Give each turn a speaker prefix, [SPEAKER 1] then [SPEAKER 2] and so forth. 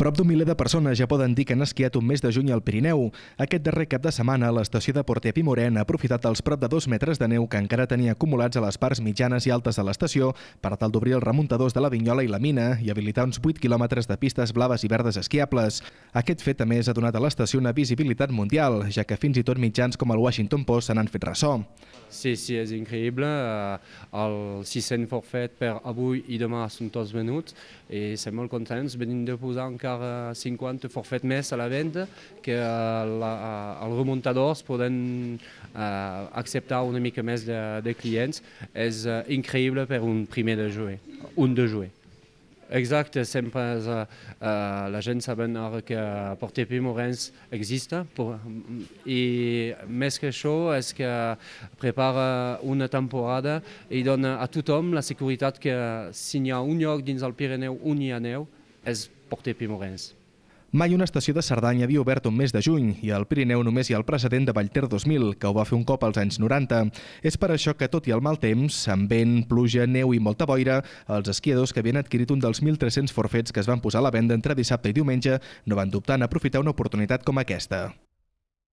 [SPEAKER 1] Prop d'un miler de persones ja poden dir que han esquiat un mes de juny al Pirineu. Aquest darrer cap de setmana, l'estació de Portia Pimorent ha aprofitat els prop de dos metres de neu que encara tenia acumulats a les parts mitjanes i altes de l'estació per tal d'obrir els remuntadors de la Vinyola i la Mina i habilitar uns 8 quilòmetres de pistes blaves i verdes esquiables. Aquest fet, a més, ha donat a l'estació una visibilitat mundial, ja que fins i tot mitjans com el Washington Post se n'han fet ressò.
[SPEAKER 2] Sí, sí, és increïble. Eh, el 600 forfet per avui i demà són tots venuts i estem molt contents. Venim de posar encara car 50 forfet més a la venda que eh, la, eh, els remuntadors poden eh, acceptar una mica més de, de clients. És eh, increïble per un primer de juer, un de juer. Exacte, sempre és, uh, eh, la gent saben ara que porter pi morens existe por, mm, i més que això és que prepara una temporada i dona a tothom la seguretat que si hi ha un lloc dins el Pirineu on hi aneu és porter pimorens.
[SPEAKER 1] Mai una estació de Cerdanya havia obert un mes de juny i al Pirineu només hi ha el precedent de Vallter 2000, que ho va fer un cop als anys 90. És per això que, tot i el mal temps, amb vent, pluja, neu i molta boira, els esquiadors que havien adquirit un dels 1.300 forfets que es van posar a la venda entre dissabte i diumenge no van dubtar en aprofitar una oportunitat com aquesta.